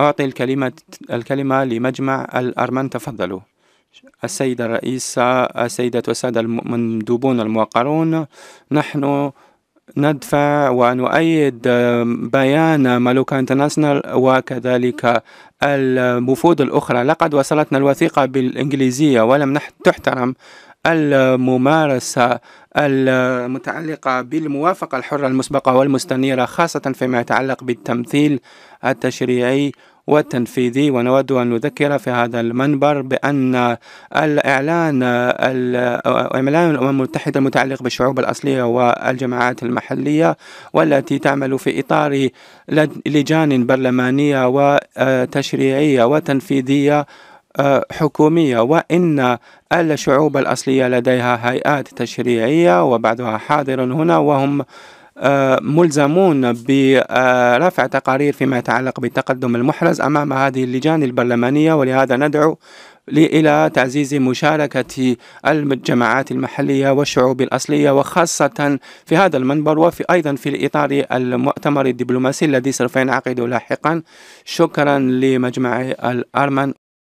أعطي الكلمة الكلمة لمجمع الأرمن تفضلوا السيدة الرئيس السيدة والسادة المندوبون الموقرون نحن ندفع ونؤيد بيان مالوكا انترناشنال وكذلك الوفود الأخرى لقد وصلتنا الوثيقة بالإنجليزية ولم تحترم الممارسة المتعلقة بالموافقة الحرة المسبقة والمستنيرة خاصة فيما يتعلق بالتمثيل التشريعي والتنفيذي ونود أن نذكر في هذا المنبر بأن الإعلان إعلان الأمم المتحدة المتعلق بالشعوب الأصلية والجماعات المحلية والتي تعمل في إطار لجان برلمانية وتشريعية وتنفيذية آه، حكومية وإن الشعوب الأصلية لديها هيئات تشريعية وبعضها حاضر هنا وهم آه، ملزمون برفع تقارير فيما يتعلق بالتقدم المحرز امام هذه اللجان البرلمانيه ولهذا ندعو إلى تعزيز مشاركة الجماعات المحلية والشعوب الأصلية وخاصة في هذا المنبر وفي أيضا في الإطار المؤتمر الدبلوماسي الذي سوف ينعقد لاحقا شكرا لمجمع الأرمن